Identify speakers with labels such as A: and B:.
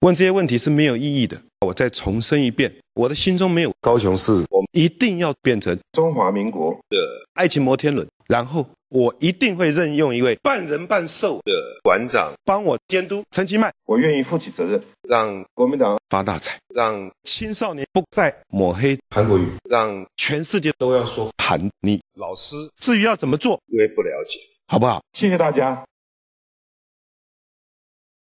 A: 问这些问题是没有意义的。我再重申一遍，我的心中没有高雄市，我们一定要变成中华民国的爱情摩天轮。然后我一定会任用一位半人半兽的馆长帮我监督陈其迈，我愿意负起责任，让国民党发大财，让青少年不再抹黑韩国语，让全世界都要说韩你老师，至于要怎么做，为不了
B: 解，
C: 好不好？谢谢大家。